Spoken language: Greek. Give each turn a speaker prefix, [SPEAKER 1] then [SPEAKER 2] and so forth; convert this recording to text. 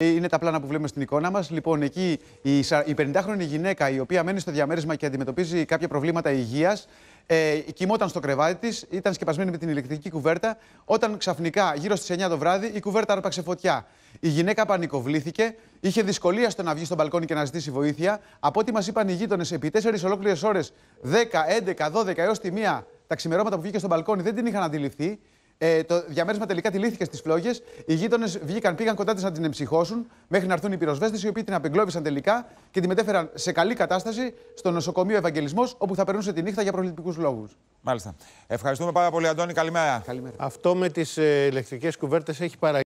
[SPEAKER 1] Ε, είναι τα πλάνα που βλέπουμε στην εικόνα μας. Λοιπόν, εκεί η 50χρονη γυναίκα η οποία μένει στο διαμέρισμα και αντιμετωπίζει κάποια προβλήματα υγείας. Ε, κοιμόταν στο κρεβάτι της, ήταν σκεπασμένη με την ηλεκτρική κουβέρτα. Όταν ξαφνικά, γύρω στις 9 το βράδυ, η κουβέρτα άρπαξε φωτιά. Η γυναίκα πανικοβλήθηκε, είχε δυσκολία στο να βγει στον μπαλκόνι και να ζητήσει βοήθεια. Από ό,τι μας είπαν οι γείτονες, επί 4 ολόκληρες ώρες, 10, 11, 12 έως τη 1 τα ξημερώματα που βγήκε στον μπαλκόνι δεν την είχαν αντιληφθεί. Ε, το διαμέρισμα τελικά λύθηκε στις φλόγες. Οι γείτονες βγήκαν, πήγαν κοντά της να την εμψυχώσουν μέχρι να έρθουν οι πυροσβέστες, οι οποίοι την απεγκλώβησαν τελικά και τη μετέφεραν σε καλή κατάσταση στο νοσοκομείο Ευαγγελισμός, όπου θα περνούσε τη νύχτα για προληπτικούς λόγους. Μάλιστα. Ευχαριστούμε πάρα πολύ, Αντώνη. Καλημέρα. Καλημέρα. Αυτό με τις ε, ηλεκτρικές κουβέρτες έχει παραγγείλει.